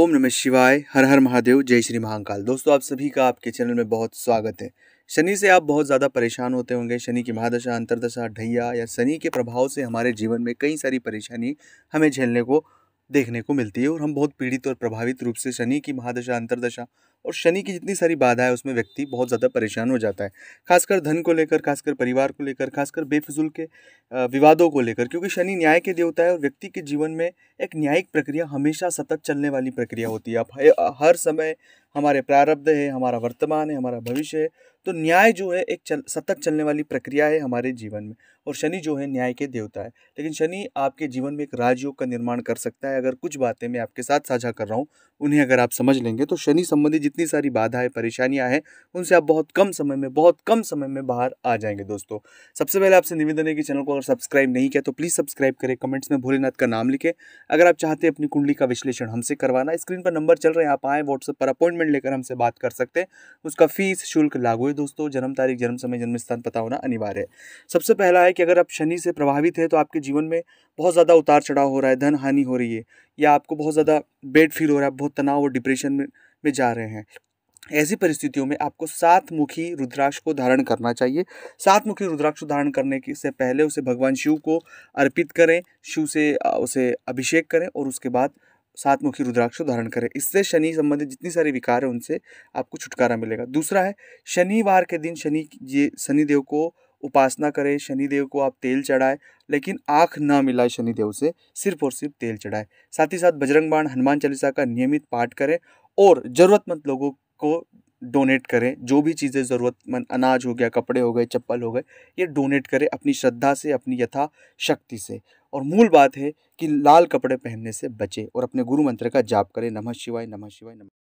ओम नमः शिवाय हर हर महादेव जय श्री महाकाल दोस्तों आप सभी का आपके चैनल में बहुत स्वागत है शनि से आप बहुत ज़्यादा परेशान होते होंगे शनि की महादशा अंतरदशा ढैया या शनि के प्रभाव से हमारे जीवन में कई सारी परेशानी हमें झेलने को देखने को मिलती है और हम बहुत पीड़ित और प्रभावित रूप से शनि की महादशा अंतरदशा और शनि की जितनी सारी बाधा है उसमें व्यक्ति बहुत ज़्यादा परेशान हो जाता है खासकर धन को लेकर खासकर परिवार को लेकर खासकर बेफजूल के विवादों को लेकर क्योंकि शनि न्याय के देवता है और व्यक्ति के जीवन में एक न्यायिक प्रक्रिया हमेशा सतत चलने वाली प्रक्रिया होती है आप हर समय हमारे प्रारब्ध है हमारा वर्तमान है हमारा भविष्य है तो न्याय जो है एक चल सतत चलने वाली प्रक्रिया है हमारे जीवन में और शनि जो है न्याय के देवता है लेकिन शनि आपके जीवन में एक राजयोग का निर्माण कर सकता है अगर कुछ बातें मैं आपके साथ साझा कर रहा हूँ उन्हें अगर आप समझ लेंगे तो शनि संबंधी जितनी सारी बाधाएं परेशानियाँ हैं उनसे आप बहुत कम समय में बहुत कम समय में बाहर आ जाएंगे दोस्तों सबसे पहले आपसे निवेदन है कि चैनल को अगर सब्सक्राइब नहीं किया तो प्लीज़ सब्सक्राइब करें कमेंट्स में भोलेनाथ का नाम लिखें अगर आप चाहते हैं अपनी कुंडली का विश्लेषण हमसे करवाना स्क्रीन पर नंबर चल रहे हैं आप आएँ व्हाट्सएप पर अपॉइंटमेंट अपॉइंटमेंट लेकर हमसे बात कर सकते हैं उसका फीस शुल्क लागू है दोस्तों जन्म तारीख जन्म समय जन्म स्थान पता होना अनिवार्य है सबसे पहला है कि अगर आप शनि से प्रभावित है तो आपके जीवन में बहुत ज़्यादा उतार चढ़ाव हो रहा है धन हानि हो रही है या आपको बहुत ज़्यादा बेड फील हो रहा है बहुत तनाव और डिप्रेशन में जा रहे हैं ऐसी परिस्थितियों में आपको सात मुखी रुद्राक्ष को धारण करना चाहिए सात मुखी रुद्राक्ष धारण करने के से पहले उसे भगवान शिव को अर्पित करें शिव से उसे अभिषेक करें और उसके बाद सात मुखी रुद्राक्ष धारण करें इससे शनि संबंधित जितनी सारी विकार है उनसे आपको छुटकारा मिलेगा दूसरा है शनिवार के दिन शनि ये शनिदेव को उपासना करें शनिदेव को आप तेल चढ़ाएं लेकिन आँख न मिलाए शनिदेव से सिर्फ और सिर्फ तेल चढ़ाएं साथ ही साथ बजरंग बाण हनुमान चालीसा का नियमित पाठ करें और ज़रूरतमंद लोगों को डोनेट करें जो भी चीज़ें ज़रूरतमंद अनाज हो गया कपड़े हो गए चप्पल हो गए ये डोनेट करें अपनी श्रद्धा से अपनी यथा शक्ति से और मूल बात है कि लाल कपड़े पहनने से बचें और अपने गुरु मंत्र का जाप करें नमः शिवाय नमः शिवाय नमः